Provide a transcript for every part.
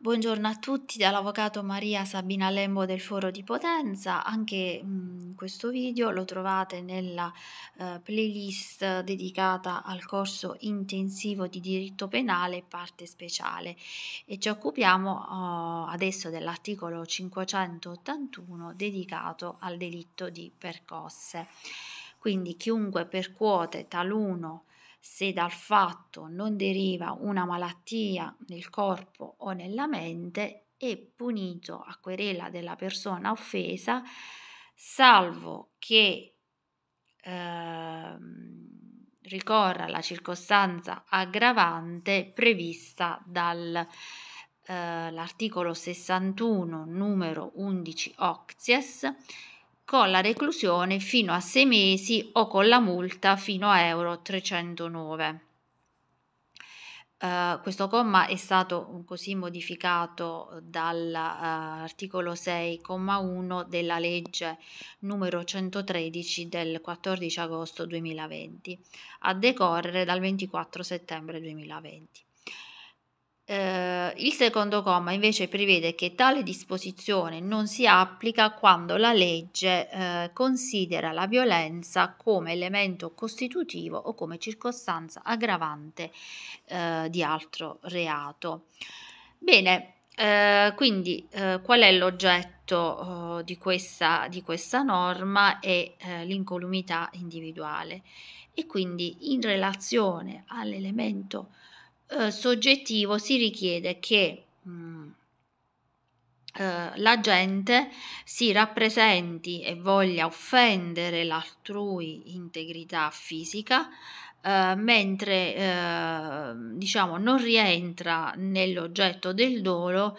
Buongiorno a tutti dall'avvocato Maria Sabina Lembo del Foro di Potenza, anche mh, questo video lo trovate nella eh, playlist dedicata al corso intensivo di diritto penale parte speciale e ci occupiamo oh, adesso dell'articolo 581 dedicato al delitto di percosse. Quindi chiunque percuote taluno se dal fatto non deriva una malattia nel corpo o nella mente, è punito a querela della persona offesa, salvo che eh, ricorra la circostanza aggravante prevista dall'articolo eh, 61 numero 11 Oxies con la reclusione fino a sei mesi o con la multa fino a Euro 309. Uh, eh, questo comma è stato così modificato dall'articolo uh, 6,1 della legge numero 113 del 14 agosto 2020 a decorrere dal 24 settembre 2020. Il secondo comma invece prevede che tale disposizione non si applica quando la legge eh, considera la violenza come elemento costitutivo o come circostanza aggravante eh, di altro reato. Bene, eh, quindi eh, qual è l'oggetto oh, di questa, di, questa, norma e eh, l'incolumità individuale e quindi in relazione all'elemento eh, soggettivo si richiede che mh, mm, eh, la gente si rappresenti e voglia offendere l'altrui integrità fisica Uh, mentre uh, diciamo non rientra nell'oggetto del dolo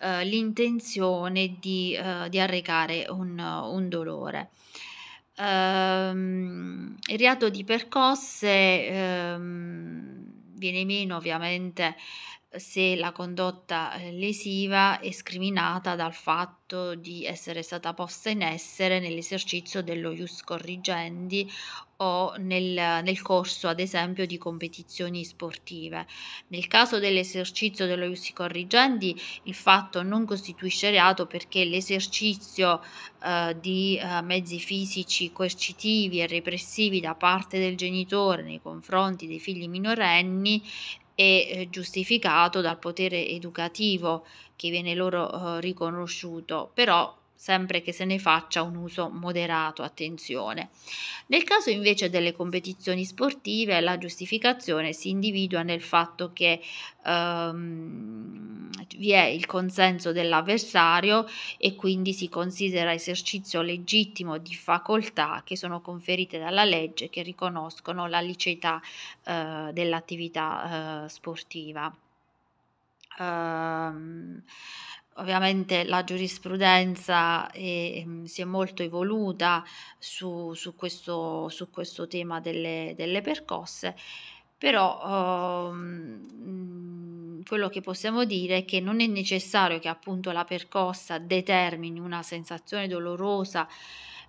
uh, l'intenzione di, di, arrecare un, un dolore. Ehm, il reato di percosse ehm, viene meno ovviamente se la condotta eh, lesiva è scriminata dal fatto di essere stata posta in essere nell'esercizio dello ius corrigendi o nel, nel corso ad esempio di competizioni sportive. Nel caso dell'esercizio dello ius corrigendi il fatto non costituisce reato perché l'esercizio eh, di eh, mezzi fisici coercitivi e repressivi da parte del genitore nei confronti dei figli minorenni e eh, giustificato dal potere educativo che viene loro eh, riconosciuto, però sempre che se ne faccia un uso moderato, attenzione. Nel caso invece delle competizioni sportive, la giustificazione si individua nel fatto che ehm, vi è il consenso dell'avversario e quindi si considera esercizio legittimo di facoltà che sono conferite dalla legge che riconoscono la liceità eh, dell'attività eh, sportiva. Um, Ovviamente la giurisprudenza è, ehm, si è molto evoluta su, su, questo, su questo, tema delle, delle percosse, però ehm, quello che possiamo dire è che non è necessario che appunto la percossa determini una sensazione dolorosa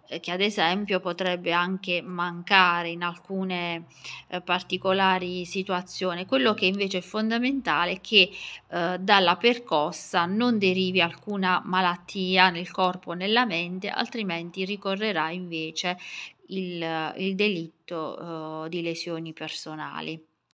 eh, che ad esempio potrebbe anche mancare in alcune eh, particolari situazioni. Quello che invece è fondamentale è che eh, dalla percossa non derivi alcuna malattia nel corpo o nella mente, altrimenti ricorrerà invece il, il delitto eh, di lesioni personali.